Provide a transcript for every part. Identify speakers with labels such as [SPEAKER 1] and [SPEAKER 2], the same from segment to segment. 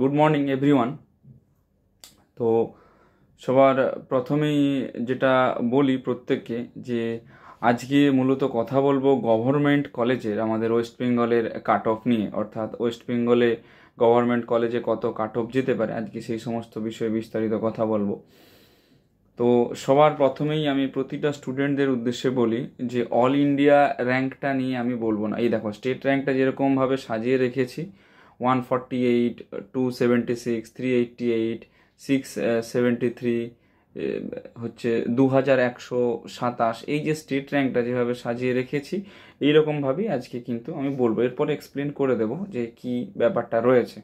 [SPEAKER 1] good morning everyone তো সবার প্রথমেই যেটা বলি প্রত্যেককে যে আজকে মূলত কথা বলবো গভর্নমেন্ট কলেজের আমাদের ওয়েস্ট বেঙ্গলের কাট অফ নিয়ে অর্থাৎ ওয়েস্ট বেঙ্গলে গভর্নমেন্ট কলেজে কত কাট অফ যেতে পারে আজকে সেই সমস্ত বিষয়ে বিস্তারিত কথা বলবো তো সবার প্রথমেই আমি প্রতিটা স্টুডেন্টদের উদ্দেশ্যে বলি যে অল ইন্ডিয়া র্যাঙ্কটা নিয়ে আমি বলবো না এই দেখো স্টেট র্যাঙ্কটা যেরকমভাবে সাজিয়ে রেখেছি one forty eight two seventy six three eighty eight six seventy three হচ্ছে দু হাজার একশো সাতাশ এই যে স্টেট র্যাঙ্কটা যেভাবে সাজিয়ে রেখেছি এইরকমভাবেই আজকে কিন্তু আমি বলবো এরপরে এক্সপ্লেন করে দেব যে কি ব্যাপারটা রয়েছে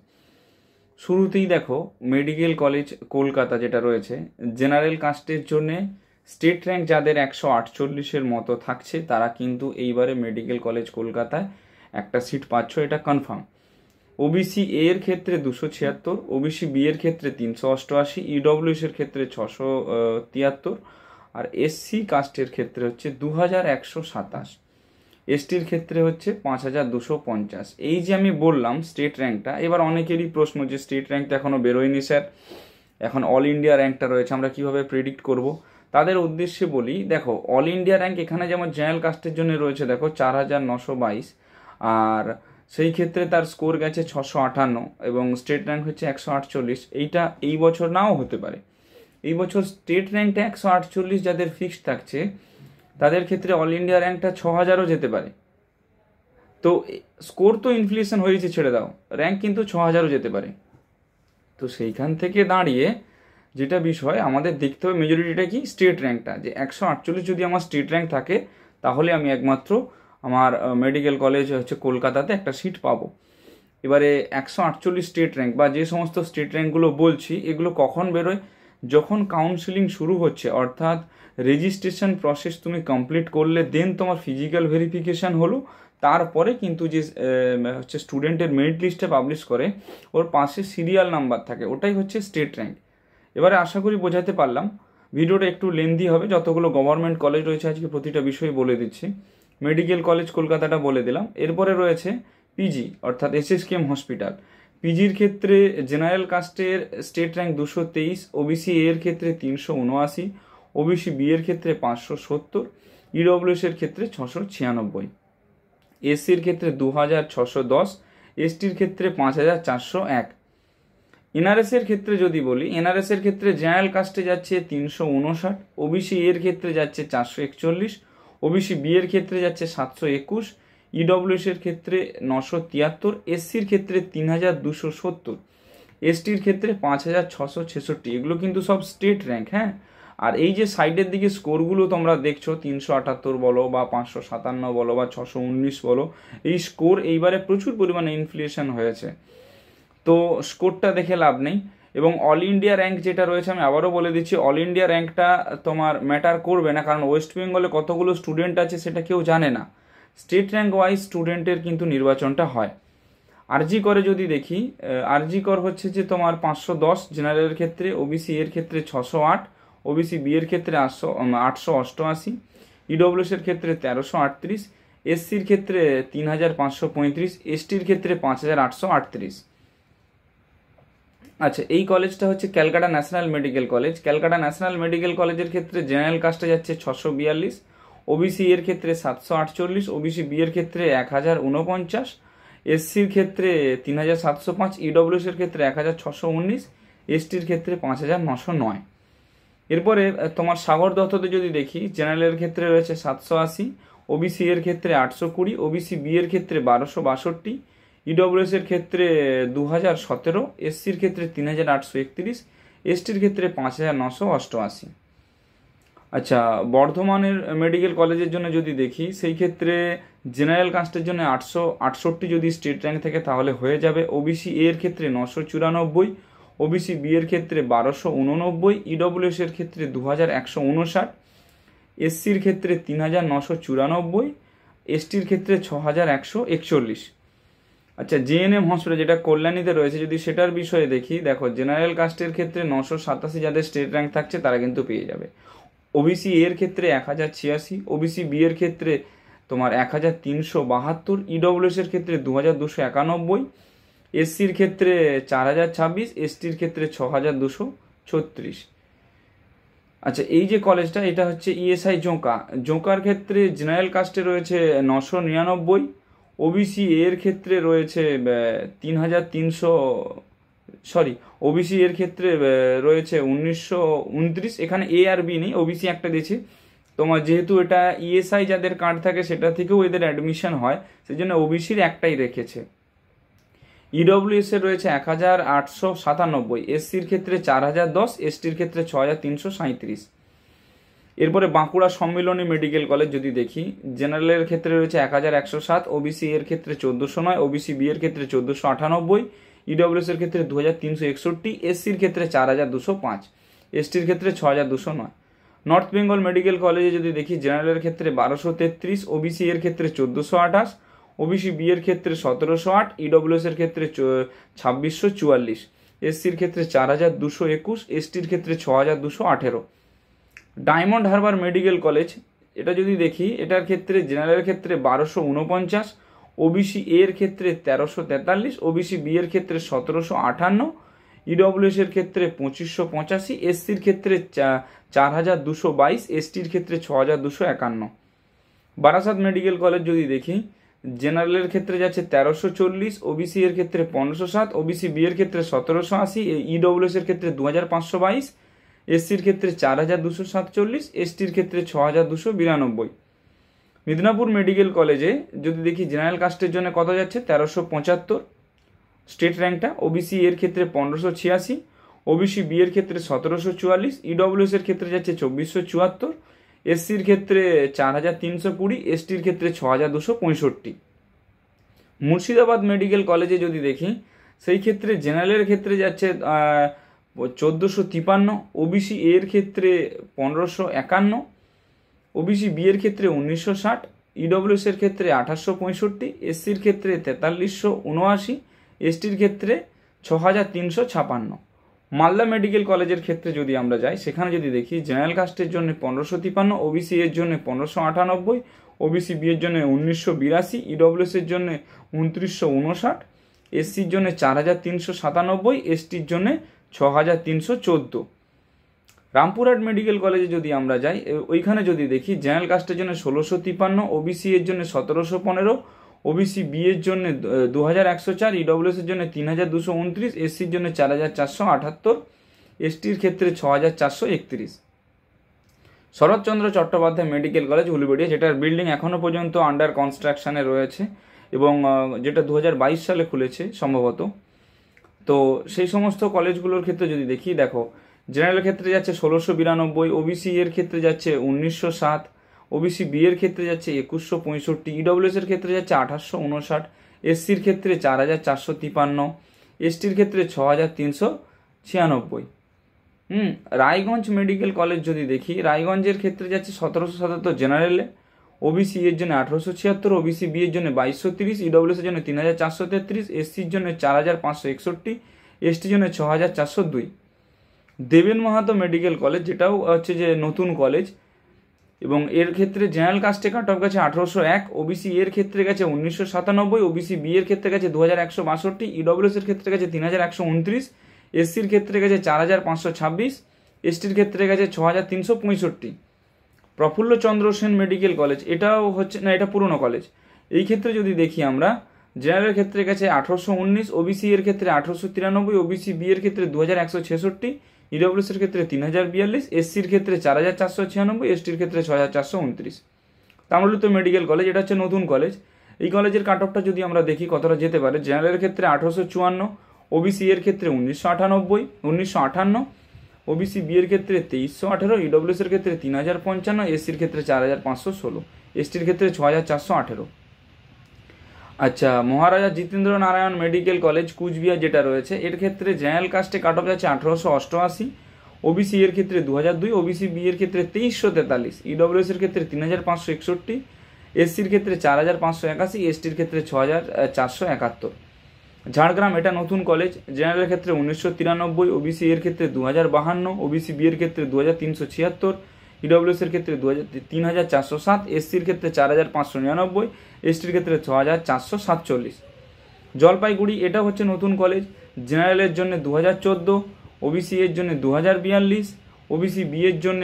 [SPEAKER 1] শুরুতেই দেখো মেডিকেল কলেজ কলকাতা যেটা রয়েছে জেনারেল কাস্টের জন্যে স্টেট র্যাঙ্ক যাদের একশো আটচল্লিশের মতো থাকছে তারা কিন্তু এইবারে মেডিকেল কলেজ কলকাতায় একটা সিট পাচ্ছ এটা কনফার্ম ওবিসি এ এর ক্ষেত্রে দুশো ছিয়াত্তর ওবিসি বি এর ক্ষেত্রে তিনশো অষ্টআশি ইডব্লিউএস e এর ক্ষেত্রে ছশো তিয়াত্তর আর এসসি কাস্টের ক্ষেত্রে হচ্ছে দু হাজার একশো সাতাশ এসটির ক্ষেত্রে হচ্ছে পাঁচ হাজার দুশো পঞ্চাশ এই যে আমি বললাম স্টেট র্যাঙ্কটা এবার অনেকেরই প্রশ্ন যে স্টেট র্যাঙ্কটা এখনও বেরোয়নি স্যার এখন অল ইন্ডিয়া র্যাঙ্কটা রয়েছে আমরা কিভাবে প্রেডিক্ট করব তাদের উদ্দেশ্যে বলি দেখো অল ইন্ডিয়া র্যাঙ্ক এখানে যেমন জেনারেল কাস্টের জন্য রয়েছে দেখো চার হাজার নশো বাইশ আর সেই ক্ষেত্রে তার স্কোর গেছে ছশো আটান্ন এবং স্টেট র্যাঙ্ক হচ্ছে একশো আটচল্লিশ এইটা এই বছর নাও হতে পারে এই বছর স্টেট র্যাঙ্কটা একশো আটচল্লিশ যাদের ফিক্সড থাকছে তাদের ক্ষেত্রে অল ইন্ডিয়া র্যাঙ্কটা ছ হাজারও যেতে পারে তো স্কোর তো ইনফ্লেশন হয়েছে ছেড়ে দাও র্যাঙ্ক কিন্তু ছ হাজারও যেতে পারে তো সেইখান থেকে দাঁড়িয়ে যেটা বিষয় আমাদের দেখতে হবে মেজরিটিটা কি স্টেট র্যাঙ্কটা যে একশো আটচল্লিশ যদি আমার স্টেট র্যাঙ্ক থাকে তাহলে আমি একমাত্র আমার মেডিকেল কলেজ হচ্ছে কলকাতাতে একটা সিট পাবো এবারে একশো আটচল্লিশ স্টেট র্যাঙ্ক বা যে সমস্ত স্টেট র্যাঙ্কগুলো বলছি এগুলো কখন বেরোয় যখন কাউন্সিলিং শুরু হচ্ছে অর্থাৎ রেজিস্ট্রেশন প্রসেস তুমি কমপ্লিট করলে দেন তোমার ফিজিক্যাল ভেরিফিকেশান হলো তারপরে কিন্তু যে হচ্ছে স্টুডেন্টের মেরিট লিস্টে পাবলিশ করে ওর পাশে সিরিয়াল নাম্বার থাকে ওটাই হচ্ছে স্টেট র্যাঙ্ক এবারে আশা করি বোঝাতে পারলাম ভিডিওটা একটু লেন্দি হবে যতগুলো গভর্নমেন্ট কলেজ রয়েছে আজকে প্রতিটা বিষয়ে বলে দিচ্ছি মেডিকেল কলেজ কলকাতাটা বলে দিলাম এরপরে রয়েছে পিজি অর্থাৎ এসএসকেএম হসপিটাল পিজির ক্ষেত্রে জেনারেল কাস্টের স্টেট র্যাঙ্ক দুশো তেইশ ওবিসি এর ক্ষেত্রে তিনশো উনআশি ওবিসি বি এর ক্ষেত্রে পাঁচশো সত্তর ইডব্লিউএস e এর ক্ষেত্রে ছশো ছিয়ানব্বই এসসির ক্ষেত্রে দু হাজার ছশো দশ এসটির ক্ষেত্রে পাঁচ হাজার চারশো এক এনআরএসের ক্ষেত্রে যদি বলি এনআরএস এর ক্ষেত্রে জেনারেল কাস্টে যাচ্ছে তিনশো উনষাট ওবিসি এর ক্ষেত্রে যাচ্ছে চারশো একচল্লিশ ওবিসি বি এর ক্ষেত্রে যাচ্ছে সাতশো একুশ ইডব্লিউএস e এর ক্ষেত্রে নশো তিয়াত্তর এসসির ক্ষেত্রে তিন হাজার দুশো সত্তর এসটির ক্ষেত্রে পাঁচ হাজার ছশো ছেষট্টি এগুলো কিন্তু সব স্টেট র্যাঙ্ক হ্যাঁ আর এই যে সাইডের দিকে স্কোরগুলো তোমরা দেখছো তিনশো আটাত্তর বলো বা পাঁচশো সাতান্ন বলো বা ছশো উনিশ বলো এই স্কোর এইবারে প্রচুর পরিমাণে ইনফ্লেশন হয়েছে তো স্কোরটা দেখে লাভ নেই এবং অল ইন্ডিয়া র্যাঙ্ক যেটা রয়েছে আমি আবারও বলে দিচ্ছি অল ইন্ডিয়া র্যাঙ্কটা তোমার ম্যাটার করবে না কারণ ওয়েস্ট বেঙ্গলে কতগুলো স্টুডেন্ট আছে সেটা কেউ জানে না স্টেট র্যাঙ্ক ওয়াইজ স্টুডেন্টের কিন্তু নির্বাচনটা হয় আরজি করে যদি দেখি আরজি কর হচ্ছে যে তোমার পাঁচশো দশ জেনারেলের ক্ষেত্রে ওবিসি এর ক্ষেত্রে ছশো আট ওবিসি বি এর ক্ষেত্রে আটশো আটশো অষ্টআশি ইডব্লিউএস e এর ক্ষেত্রে তেরোশো আটত্রিশ এসসির ক্ষেত্রে তিন হাজার পাঁচশো পঁয়ত্রিশ এসটির ক্ষেত্রে পাঁচ হাজার আটশো আটত্রিশ আচ্ছা এই কলেজটা হচ্ছে Calcutta national medical college Calcutta national medical কলেজের ক্ষেত্রে জেনারেল কাস্টে যাচ্ছে ছশো বিয়াল্লিশ ওবিসি এর ক্ষেত্রে সাতশো আটচল্লিশ ওবিসি বি এর ক্ষেত্রে এক হাজার উনপঞ্চাশ এসসির ক্ষেত্রে তিন হাজার সাতশো পাঁচ ইডব্লিউস e এর ক্ষেত্রে এক হাজার ছশো উনিশ এসটির ক্ষেত্রে পাঁচ হাজার নশো নয় এরপরে তোমার সাগর দত্ততে যদি দেখি জেনারেলের ক্ষেত্রে রয়েছে সাতশো আশি ওবিসি এর ক্ষেত্রে আটশো কুড়ি ওবিসি বি এর ক্ষেত্রে বারোশো বাষট্টি ইডব্লিউএস e এর ক্ষেত্রে দু হাজার সতেরো এসসির ক্ষেত্রে তিন হাজার আটশো একত্রিশ এসটির ক্ষেত্রে পাঁচ হাজার নশো অষ্টআশি আচ্ছা বর্ধমানের মেডিকেল কলেজের জন্য যদি দেখি সেই ক্ষেত্রে জেনারেল কাস্টের জন্য আটশো আটষট্টি যদি স্টেট র্যাঙ্ক থাকে তাহলে হয়ে যাবে ওবিসি এর ক্ষেত্রে নশো চুরানব্বই ওবিসি বি এর ক্ষেত্রে বারোশো উননব্বই ইডব্লিউএস e এর ক্ষেত্রে দু হাজার একশো উনষাট এসসির ক্ষেত্রে তিন হাজার নশো চুরানব্বই এসটির ক্ষেত্রে ছ হাজার একশো একচল্লিশ আচ্ছা এম হসপিটাল যেটা কল্যাণীতে রয়েছে যদি সেটার বিষয়ে দেখি দেখো জেনারেল কাস্টের ক্ষেত্রে নশো সাতাশি যাদের স্টেট র্যাঙ্ক থাকছে তারা কিন্তু পেয়ে যাবে ওবিসি এর ক্ষেত্রে এক হাজার ছিয়াশি ওবিসি বি এর ক্ষেত্রে তোমার এক হাজার তিনশো বাহাত্তর ইডব্লিউএস e এর ক্ষেত্রে দু হাজার দুশো একানব্বই এসসির ক্ষেত্রে চার হাজার ছাব্বিশ এসটির ক্ষেত্রে ছ হাজার দুশো ছত্রিশ আচ্ছা এই যে কলেজটা এটা হচ্ছে ইএসআই e জোঁকা জোঁকার ক্ষেত্রে জেনারেল কাস্টে রয়েছে নশো নিরানব্বই ওবিসি এর ক্ষেত্রে রয়েছে তিন হাজার তিনশো সরি ওবিসি এর ক্ষেত্রে রয়েছে উনিশশো উনত্রিশ এখানে এ আর বি নেই ওবিসি একটা দিয়েছি তোমার যেহেতু এটা ইএসআই e যাদের কার্ড থাকে সেটা থেকেও এদের অ্যাডমিশন হয় সেই জন্য ওবিসির একটাই রেখেছে ইডব্লিউএস e এর রয়েছে এক হাজার আটশো সাতানব্বই এসসির ক্ষেত্রে চার হাজার দশ এসটির ক্ষেত্রে ছ হাজার তিনশো সাঁত্রিশ এরপরে বাঁকুড়া সম্মিলনী মেডিকেল কলেজ যদি দেখি জেনারেলের ক্ষেত্রে রয়েছে এক হাজার একশো সাত ওবিসি এর ক্ষেত্রে চোদ্দোশো নয় ওবিসি বি এর ক্ষেত্রে চোদ্দোশো আটানব্বই ইডব্লিউএস e এর ক্ষেত্রে দু হাজার তিনশো একষট্টি এসসির ক্ষেত্রে চার হাজার দুশো পাঁচ এসটির ক্ষেত্রে ছ হাজার দুশো নয় নর্থ বেঙ্গল মেডিকেল কলেজে যদি দেখি জেনারেলের ক্ষেত্রে বারোশো তেত্রিশ ওবিসি এর ক্ষেত্রে চোদ্দোশো আঠাশ ওবিসি বি এর ক্ষেত্রে সতেরোশো আট ইডব্লিউএস e এর ক্ষেত্রে ছাব্বিশশো চুয়াল্লিশ এসসির ক্ষেত্রে চার হাজার দুশো একুশ এসটির ক্ষেত্রে ছ হাজার দুশো আঠেরো ডায়মন্ড হারবার মেডিকেল কলেজ এটা যদি দেখি এটার ক্ষেত্রে জেনারেলের ক্ষেত্রে বারোশো উনপঞ্চাশ ওবিসি এর ক্ষেত্রে তেরোশো তেতাল্লিশ ওবিসি বি এর ক্ষেত্রে সতেরোশো আটান্ন ইডব্লিউএস e এর ক্ষেত্রে পঁচিশশো পঁচাশি এসসির ক্ষেত্রে চার হাজার দুশো বাইশ এসটির ক্ষেত্রে ছ হাজার দুশো একান্ন বারাসাত মেডিকেল কলেজ যদি দেখি জেনারেলের ক্ষেত্রে যাচ্ছে তেরোশো চল্লিশ ওবিসি এর ক্ষেত্রে পনেরোশো সাত ওবিসি বি এর ক্ষেত্রে সতেরোশো আশি ইডব্লিউএস e এর ক্ষেত্রে দু হাজার পাঁচশো বাইশ এসসির ক্ষেত্রে চার হাজার দুশো সাতচল্লিশ এসটির ক্ষেত্রে ছ হাজার দুশো বিরানব্বই মিদনাপুর মেডিকেল কলেজে যদি দেখি জেনারেল কাস্টের জন্য কত যাচ্ছে তেরোশো পঁচাত্তর স্টেট র্যাঙ্কটা ওবিসি এর ক্ষেত্রে পনেরোশো ছিয়াশি ওবিসি বি এর ক্ষেত্রে সতেরোশো চুয়াল্লিশ ইডব্লিউএস e এর ক্ষেত্রে যাচ্ছে চব্বিশশো চুয়াত্তর এসসির ক্ষেত্রে চার হাজার তিনশো কুড়ি এসটির ক্ষেত্রে ছ হাজার দুশো পঁয়ষট্টি মুর্শিদাবাদ মেডিকেল কলেজে যদি দেখি সেই ক্ষেত্রে জেনারেলের ক্ষেত্রে যাচ্ছে চোদ্দোশো তিপান্ন ওবিসি এর ক্ষেত্রে পনেরোশো একান্ন ওবিসি বি এর ক্ষেত্রে উনিশশো ষাট ইডব্লিউএস এর ক্ষেত্রে আঠাশশো পঁয়ষট্টি এসসির ক্ষেত্রে তেতাল্লিশশো উনআশি এসটির ক্ষেত্রে ছ হাজার তিনশো ছাপান্ন মালদা মেডিকেল কলেজের ক্ষেত্রে যদি আমরা যাই সেখানে যদি দেখি জেনারেল কাস্টের জন্য পনেরোশো তিপান্ন ওবিসি এর জন্য পনেরোশো আটানব্বই ওবিসি বি এর জন্য উনিশশো বিরাশি ইডব্লিউএস এর জন্য উনত্রিশশো উনষাট এসসির জন্য চার হাজার তিনশো সাতানব্বই এসটির জন্য ছ হাজার তিনশো চোদ্দো রামপুরহাট মেডিকেল কলেজে যদি আমরা যাই ওইখানে যদি দেখি জেনারেল কাস্টের জন্য ষোলোশো তিপান্ন ওবিসি এর জন্য সতেরোশো পনেরো ওবিসি বি এর জন্য দু হাজার একশো চার ইডব্লিউএস e এর জন্য তিন হাজার দুশো উনত্রিশ এসসির জন্য চার হাজার চারশো আটাত্তর এসটির ক্ষেত্রে ছ হাজার চারশো একত্রিশ শরৎচন্দ্র চট্টোপাধ্যায় মেডিকেল কলেজ হুলবেড়িয়া যেটার বিল্ডিং এখনও পর্যন্ত আন্ডার কনস্ট্রাকশানে রয়েছে এবং যেটা দু সালে খুলেছে সম্ভবত তো সেই সমস্ত কলেজগুলোর ক্ষেত্রে যদি দেখি দেখো জেনারেল ক্ষেত্রে যাচ্ছে ষোলোশো বিরানব্বই ওবিসি এর ক্ষেত্রে যাচ্ছে উনিশশো সাত ওবিসি বি এর ক্ষেত্রে যাচ্ছে একুশশো পঁয়ষট্টি ইডব্লিউএস e এর ক্ষেত্রে যাচ্ছে আঠাশশো উনষাট এসসির ক্ষেত্রে চার হাজার চারশো তিপান্ন এসটির ক্ষেত্রে ছ হাজার তিনশো ছিয়ানব্বই হুম রায়গঞ্জ মেডিকেল কলেজ যদি দেখি রায়গঞ্জের ক্ষেত্রে যাচ্ছে সতেরোশো সতেরো জেনারেলে ওবিসি এর জন্য আঠারোশো ছিয়াত্তর ওবিসি বি এর জন্য বাইশশো তিরিশ ইডব্লিউএস e জন্য তিন হাজার চারশো তেত্রিশ এসসির জন্য চার হাজার পাঁচশো একষট্টি এসটির জন্য ছ হাজার চারশো দুই দেবেন মাহাতো মেডিকেল কলেজ যেটাও হচ্ছে যে নতুন কলেজ এবং এর ক্ষেত্রে জেনারেল কাস্টে কাট অফ গেছে আঠারোশো এক ওবিসি এর ক্ষেত্রে গেছে উনিশশো সাতানব্বই ওবিসি বি এর ক্ষেত্রে গেছে দু হাজার একশো বাষট্টি ইডব্লিউএস e ক্ষেত্রে গেছে তিন হাজার একশো উনত্রিশ এসসির ক্ষেত্রে গেছে চার হাজার পাঁচশো ছাব্বিশ এসটির ক্ষেত্রে গেছে ছ হাজার তিনশো পঁয়ষট্টি প্রফুল্লচন্দ্র সেন মেডিকেল কলেজ এটাও হচ্ছে না এটা পুরনো কলেজ এই ক্ষেত্রে যদি দেখি আমরা জেনারেল ক্ষেত্রে গেছে আঠারোশো উনিশ ওবিসি এর ক্ষেত্রে আঠারোশো তিরানব্বই ওবিসি বি এর ক্ষেত্রে দু হাজার একশো ছেষট্টি e এর ক্ষেত্রে তিন হাজার বিয়াল্লিশ এসসির ক্ষেত্রে চার হাজার চারশো ছিয়ানব্বই এসটির ক্ষেত্রে ছয় হাজার চারশো উনত্রিশ তামলুতো মেডিকেল কলেজ এটা হচ্ছে নতুন কলেজ এই কলেজের কাট অফটা যদি আমরা দেখি কতটা যেতে পারে জেনারেলের ক্ষেত্রে আঠারোশো চুয়ান্ন ওবিসি এর ক্ষেত্রে উনিশশো আটানব্বই উনিশশো আটান্ন ওবিসি বিয়ের ক্ষেত্রে তেইশশো আঠেরো ইডব্লিউএস e ক্ষেত্রে তিন হাজার পঞ্চান্ন এসসির ক্ষেত্রে চার হাজার পাঁচশো ষোলো এসটির ক্ষেত্রে ছ হাজার চারশো আঠেরো আচ্ছা মহারাজা জিতেন্দ্র নারায়ণ মেডিকেল কলেজ কুচবিহার যেটা রয়েছে এর ক্ষেত্রে জেনারেল কাস্টে কাট অফ যাচ্ছে আঠেরোশো অষ্টআশি ওবিসি এর ক্ষেত্রে দু হাজার দুই ওবিসি বিয়ের ক্ষেত্রে তেইশশো তেতাল্লিশ ইডব্লিউএস e ক্ষেত্রে তিন হাজার পাঁচশো একষট্টি এসসির ক্ষেত্রে চার হাজার পাঁচশো একাশি এসটির ক্ষেত্রে ছ হাজার চারশো একাত্তর ঝাড়গ্রাম এটা নতুন কলেজ জেনারেলের ক্ষেত্রে উনিশশো তিরানব্বই ওবিসি এর ক্ষেত্রে দু হাজার বাহান্ন ওবিসি বি এর ক্ষেত্রে দু হাজার তিনশো ছিয়াত্তর ইডব্লিউএস e এর ক্ষেত্রে দু হাজার তিন হাজার চারশো সাত এসসির ক্ষেত্রে চার হাজার পাঁচশো নিরানব্বই এসটির ক্ষেত্রে ছ হাজার চারশো সাতচল্লিশ জলপাইগুড়ি এটা হচ্ছে নতুন কলেজ জেনারেলের জন্য দু হাজার চোদ্দো ওবিসি এর জন্য দু হাজার বিয়াল্লিশ ওবিসি বি এর জন্য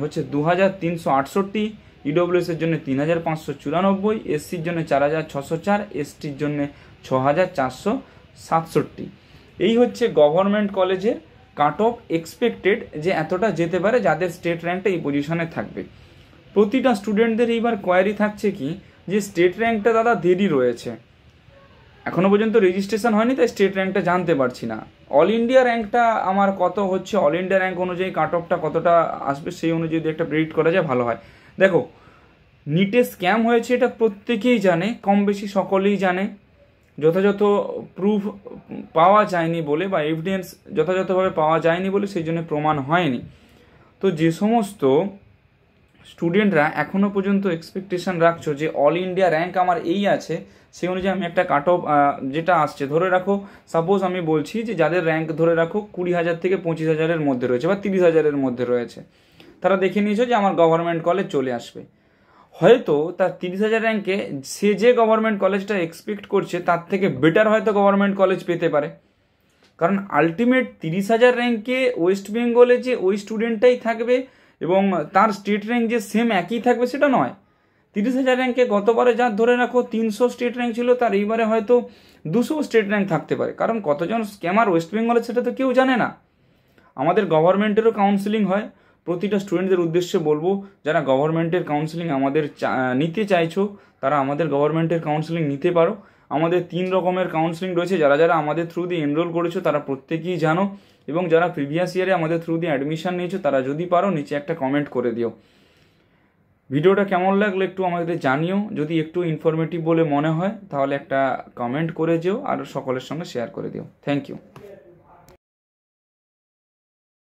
[SPEAKER 1] হচ্ছে দু হাজার তিনশো আটষট্টি E এর জন্য তিন হাজার পাঁচশো চুরানব্বই এসসির জন্য চার হাজার ছশো চার এসটির জন্য ছ হাজার চারশো সাতষট্টি এই হচ্ছে গভর্নমেন্ট কলেজের কাট অফ এক্সপেক্টেড যে এতটা যেতে পারে যাদের স্টেট র্যাঙ্কটা এই পজিশনে থাকবে প্রতিটা স্টুডেন্টদের এইবার কোয়ারি থাকছে কি যে স্টেট র্যাঙ্কটা দাদা দেরি রয়েছে এখনও পর্যন্ত রেজিস্ট্রেশন হয়নি তাই স্টেট র্যাঙ্কটা জানতে পারছি না অল ইন্ডিয়া র্যাঙ্কটা আমার কত হচ্ছে অল ইন্ডিয়া র্যাঙ্ক অনুযায়ী কাট অফটা কতটা আসবে সেই অনুযায়ী একটা প্রেডিক্ট করা যায় ভালো হয় দেখো নিটে স্ক্যাম হয়েছে এটা প্রত্যেকেই জানে কম বেশি সকলেই জানে যথাযথ প্রুফ পাওয়া যায়নি বলে বা এভিডেন্স যথাযথভাবে পাওয়া যায়নি বলে সেই জন্য প্রমাণ হয়নি তো যে সমস্ত স্টুডেন্টরা এখনও পর্যন্ত এক্সপেকটেশান রাখছো যে অল ইন্ডিয়া র্যাঙ্ক আমার এই আছে সেই অনুযায়ী আমি একটা কাট অফ যেটা আসছে ধরে রাখো সাপোজ আমি বলছি যে যাদের র্যাঙ্ক ধরে রাখো কুড়ি হাজার থেকে পঁচিশ হাজারের মধ্যে রয়েছে বা তিরিশ হাজারের মধ্যে রয়েছে তারা দেখে নিয়েছো যে আমার গভর্নমেন্ট কলেজ চলে আসবে হয়তো তার তিরিশ হাজার র্যাঙ্কে সে যে গভর্নমেন্ট কলেজটা এক্সপেক্ট করছে তার থেকে বেটার হয়তো গভর্নমেন্ট কলেজ পেতে পারে কারণ আলটিমেট তিরিশ হাজার র্যাঙ্কে ওয়েস্ট বেঙ্গলে যে ওই স্টুডেন্টটাই থাকবে এবং তার স্টেট র্যাঙ্ক যে সেম একই থাকবে সেটা নয় তিরিশ হাজার র্যাঙ্কে গতবারে যা ধরে রাখো তিনশো স্টেট র্যাঙ্ক ছিল তার এইবারে হয়তো দুশো স্টেট র্যাঙ্ক থাকতে পারে কারণ কতজন স্ক্যামার ওয়েস্ট বেঙ্গলের সেটা তো কেউ জানে না আমাদের গভর্নমেন্টেরও কাউন্সিলিং হয় প্রতিটা স্টুডেন্টদের উদ্দেশ্যে বলবো যারা গভর্নমেন্টের কাউন্সিলিং আমাদের নিতে চাইছো তারা আমাদের গভর্নমেন্টের কাউন্সিলিং নিতে পারো আমাদের তিন রকমের কাউন্সিলিং রয়েছে যারা যারা আমাদের থ্রু দিয়ে এনরোল করেছো তারা প্রত্যেকেই জানো এবং যারা প্রিভিয়াস ইয়ারে আমাদের থ্রু দিয়ে অ্যাডমিশান নিয়েছো তারা যদি পারো নিচে একটা কমেন্ট করে দিও ভিডিওটা কেমন লাগলো একটু আমাদের জানিও যদি একটু ইনফরমেটিভ বলে মনে হয় তাহলে একটা কমেন্ট করে যেও আর সকলের সঙ্গে শেয়ার করে দিও থ্যাংক ইউ